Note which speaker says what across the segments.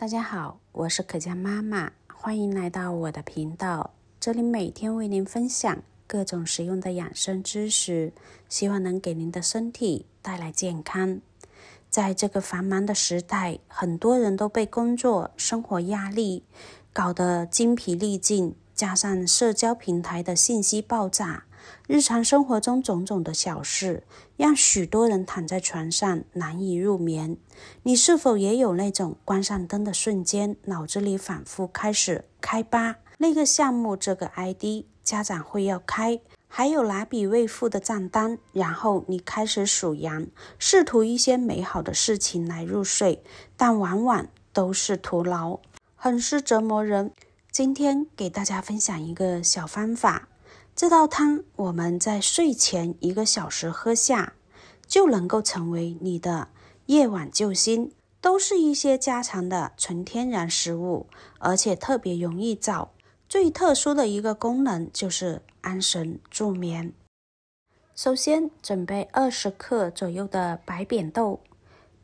Speaker 1: 大家好，我是可嘉妈妈，欢迎来到我的频道。这里每天为您分享各种实用的养生知识，希望能给您的身体带来健康。在这个繁忙的时代，很多人都被工作、生活压力搞得精疲力尽，加上社交平台的信息爆炸。日常生活中种种的小事，让许多人躺在床上难以入眠。你是否也有那种关上灯的瞬间，脑子里反复开始“开吧？那个项目、这个 ID 家长会要开，还有拿笔未付的账单，然后你开始数羊，试图一些美好的事情来入睡，但往往都是徒劳，很是折磨人。今天给大家分享一个小方法。这道汤我们在睡前一个小时喝下，就能够成为你的夜晚救星。都是一些家常的纯天然食物，而且特别容易找。最特殊的一个功能就是安神助眠。首先准备二十克左右的白扁豆，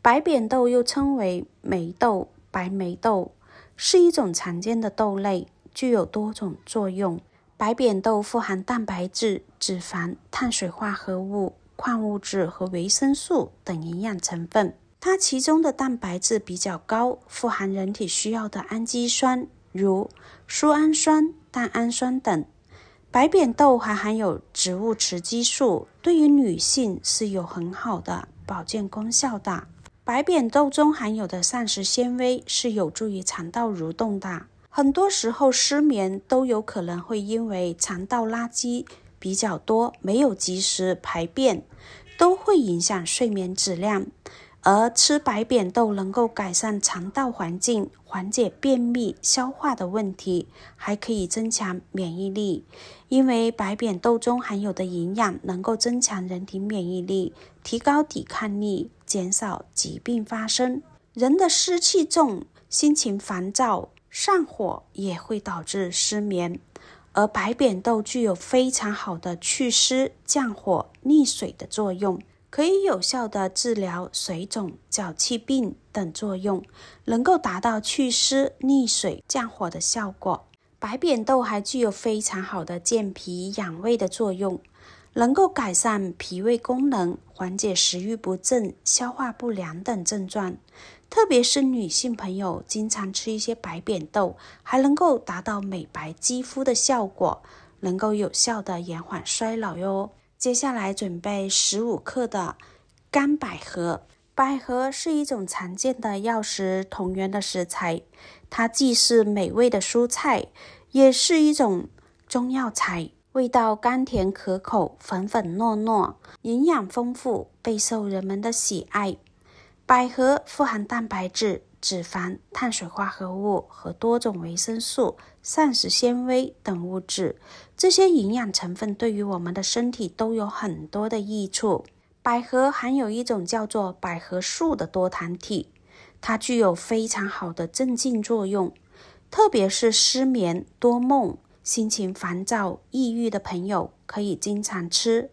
Speaker 1: 白扁豆又称为眉豆、白眉豆，是一种常见的豆类，具有多种作用。白扁豆富含蛋白质、脂肪、碳水化合物、矿物质和维生素等营养成分。它其中的蛋白质比较高，富含人体需要的氨基酸，如苏氨酸、蛋氨酸等。白扁豆还含有植物雌激素，对于女性是有很好的保健功效的。白扁豆中含有的膳食纤维是有助于肠道蠕动的。很多时候失眠都有可能会因为肠道垃圾比较多，没有及时排便，都会影响睡眠质量。而吃白扁豆能够改善肠道环境，缓解便秘、消化的问题，还可以增强免疫力。因为白扁豆中含有的营养能够增强人体免疫力，提高抵抗力，减少疾病发生。人的湿气重，心情烦躁。上火也会导致失眠，而白扁豆具有非常好的祛湿、降火、利水的作用，可以有效的治疗水肿、脚气病等作用，能够达到祛湿、利水、降火的效果。白扁豆还具有非常好的健脾养胃的作用。能够改善脾胃功能，缓解食欲不振、消化不良等症状。特别是女性朋友，经常吃一些白扁豆，还能够达到美白肌肤的效果，能够有效的延缓衰老哟。接下来准备十五克的干百合，百合是一种常见的药食同源的食材，它既是美味的蔬菜，也是一种中药材。味道甘甜可口，粉粉糯糯，营养丰富，备受人们的喜爱。百合富含蛋白质、脂肪、碳水化合物和多种维生素、膳食纤维等物质，这些营养成分对于我们的身体都有很多的益处。百合含有一种叫做百合素的多糖体，它具有非常好的镇静作用，特别是失眠多梦。心情烦躁、抑郁的朋友可以经常吃，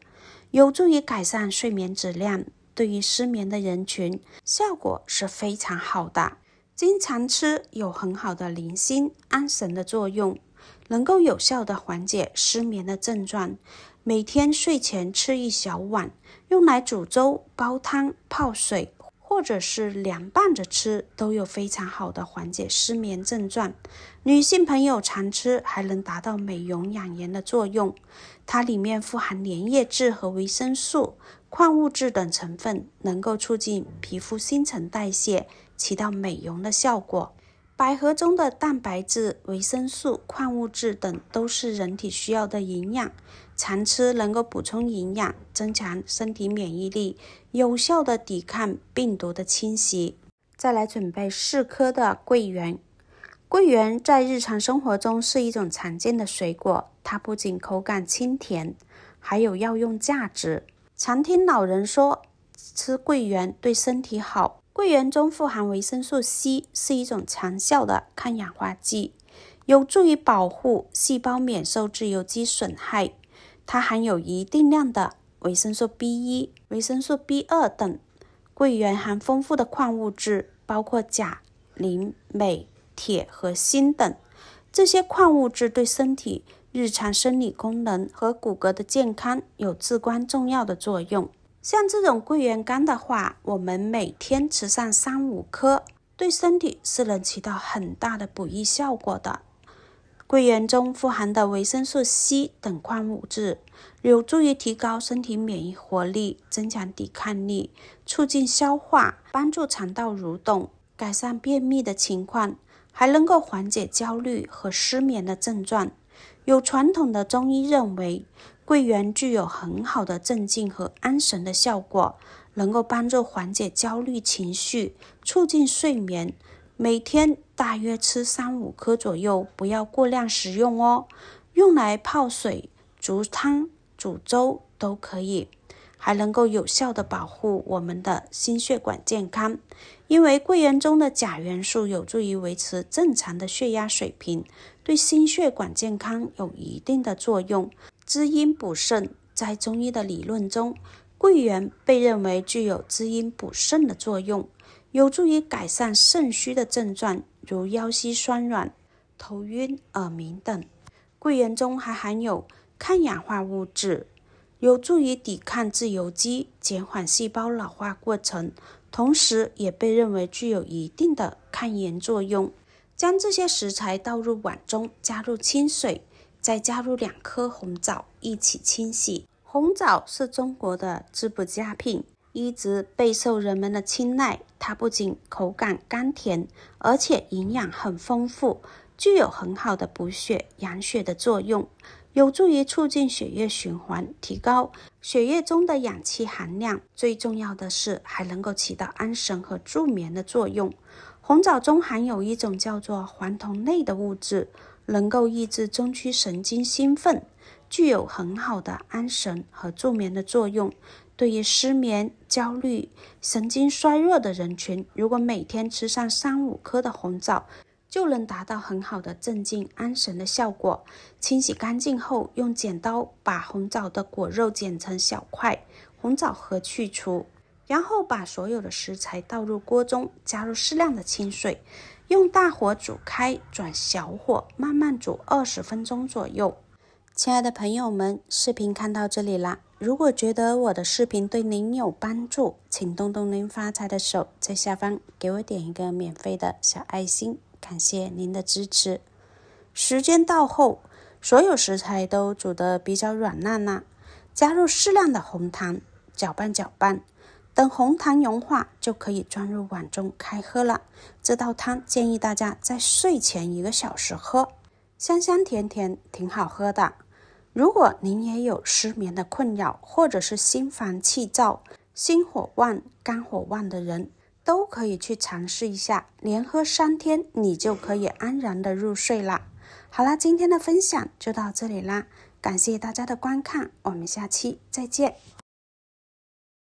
Speaker 1: 有助于改善睡眠质量。对于失眠的人群，效果是非常好的。经常吃有很好的宁心安神的作用，能够有效的缓解失眠的症状。每天睡前吃一小碗，用来煮粥、煲汤、泡水。或者是凉拌着吃，都有非常好的缓解失眠症状。女性朋友常吃，还能达到美容养颜的作用。它里面富含粘液质和维生素、矿物质等成分，能够促进皮肤新陈代谢，起到美容的效果。百合中的蛋白质、维生素、矿物质等，都是人体需要的营养。常吃能够补充营养，增强身体免疫力，有效的抵抗病毒的侵袭。再来准备四颗的桂圆。桂圆在日常生活中是一种常见的水果，它不仅口感清甜，还有药用价值。常听老人说，吃桂圆对身体好。桂圆中富含维生素 C，是一种长效的抗氧化剂，有助于保护细胞免受自由基损害。它含有一定量的维生素 B 一、维生素 B 二等。桂圆含丰富的矿物质，包括钾、磷、镁、铁和锌等。这些矿物质对身体日常生理功能和骨骼的健康有至关重要的作用。像这种桂圆干的话，我们每天吃上三五颗，对身体是能起到很大的补益效果的。桂圆中富含的维生素 C 等矿物质，有助于提高身体免疫活力，增强抵抗力，促进消化，帮助肠道蠕动，改善便秘的情况，还能够缓解焦虑和失眠的症状。有传统的中医认为，桂圆具有很好的镇静和安神的效果，能够帮助缓解焦虑情绪，促进睡眠。每天。大约吃三五颗左右，不要过量食用哦。用来泡水、煮汤、煮粥都可以，还能够有效的保护我们的心血管健康。因为桂圆中的钾元素有助于维持正常的血压水平，对心血管健康有一定的作用。滋阴补肾，在中医的理论中，桂圆被认为具有滋阴补肾的作用，有助于改善肾虚的症状。如腰膝酸软、头晕、耳鸣等。桂圆中还含有抗氧化物质，有助于抵抗自由基，减缓细胞老化过程，同时也被认为具有一定的抗炎作用。将这些食材倒入碗中，加入清水，再加入两颗红枣一起清洗。红枣是中国的滋补佳品。一直备受人们的青睐。它不仅口感甘甜，而且营养很丰富，具有很好的补血养血的作用，有助于促进血液循环，提高血液中的氧气含量。最重要的是，还能够起到安神和助眠的作用。红枣中含有一种叫做黄酮类的物质，能够抑制中区神经兴奋。具有很好的安神和助眠的作用，对于失眠、焦虑、神经衰弱的人群，如果每天吃上三五颗的红枣，就能达到很好的镇静安神的效果。清洗干净后，用剪刀把红枣的果肉剪成小块，红枣核去除，然后把所有的食材倒入锅中，加入适量的清水，用大火煮开，转小火慢慢煮二十分钟左右。亲爱的朋友们，视频看到这里啦。如果觉得我的视频对您有帮助，请动动您发财的手，在下方给我点一个免费的小爱心，感谢您的支持。时间到后，所有食材都煮的比较软烂啦，加入适量的红糖，搅拌搅拌，等红糖融化就可以装入碗中开喝了。这道汤建议大家在睡前一个小时喝，香香甜甜，挺好喝的。如果您也有失眠的困扰，或者是心烦气躁、心火旺、肝火旺的人，都可以去尝试一下，连喝三天，你就可以安然的入睡了。好啦，今天的分享就到这里啦，感谢大家的观看，我们下期再见。